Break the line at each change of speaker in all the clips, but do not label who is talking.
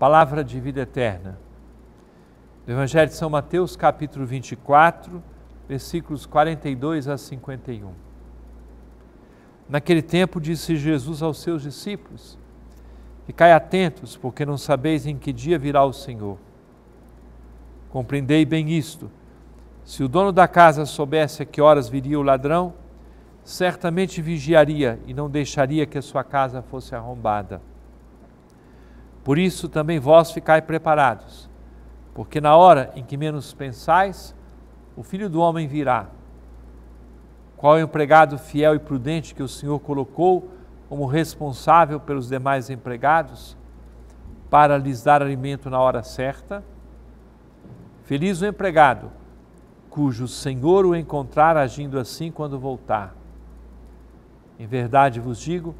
palavra de vida eterna. Do Evangelho de São Mateus, capítulo 24, versículos 42 a 51. Naquele tempo disse Jesus aos seus discípulos: Ficai atentos, porque não sabeis em que dia virá o Senhor. Compreendei bem isto. Se o dono da casa soubesse a que horas viria o ladrão, certamente vigiaria e não deixaria que a sua casa fosse arrombada. Por isso também vós ficai preparados, porque na hora em que menos pensais, o filho do homem virá. Qual é o empregado fiel e prudente que o Senhor colocou como responsável pelos demais empregados, para lhes dar alimento na hora certa? Feliz o empregado, cujo Senhor o encontrar agindo assim quando voltar. Em verdade vos digo,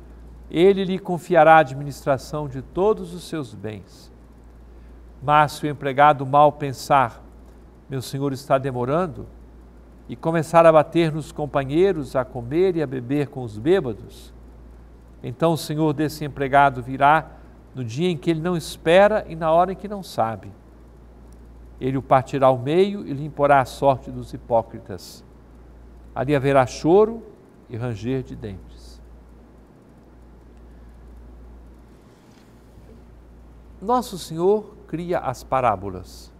ele lhe confiará a administração de todos os seus bens. Mas se o empregado mal pensar, meu senhor está demorando, e começar a bater nos companheiros, a comer e a beber com os bêbados, então o senhor desse empregado virá no dia em que ele não espera e na hora em que não sabe. Ele o partirá ao meio e limpará a sorte dos hipócritas. Ali haverá choro e ranger de dentes. Nosso Senhor cria as parábolas.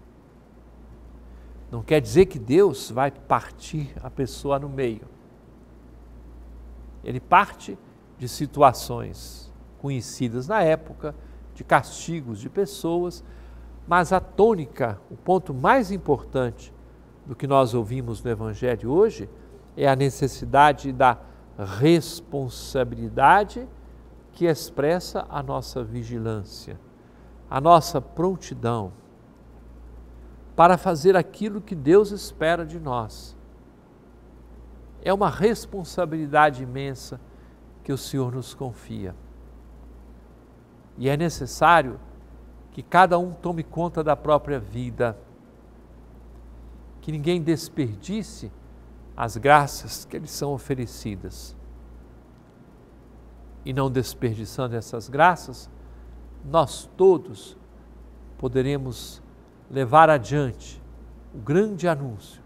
Não quer dizer que Deus vai partir a pessoa no meio. Ele parte de situações conhecidas na época, de castigos de pessoas, mas a tônica, o ponto mais importante do que nós ouvimos no Evangelho hoje, é a necessidade da responsabilidade que expressa a nossa vigilância a nossa prontidão para fazer aquilo que Deus espera de nós. É uma responsabilidade imensa que o Senhor nos confia. E é necessário que cada um tome conta da própria vida, que ninguém desperdice as graças que lhe são oferecidas. E não desperdiçando essas graças, nós todos poderemos levar adiante o grande anúncio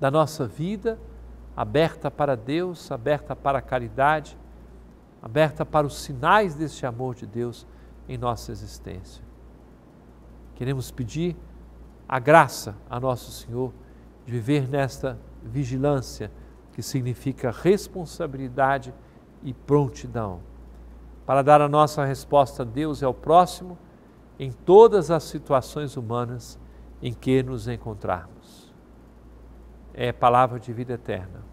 da nossa vida aberta para Deus, aberta para a caridade, aberta para os sinais deste amor de Deus em nossa existência. Queremos pedir a graça a nosso Senhor de viver nesta vigilância que significa responsabilidade e prontidão para dar a nossa resposta a Deus e ao próximo em todas as situações humanas em que nos encontrarmos. É palavra de vida eterna.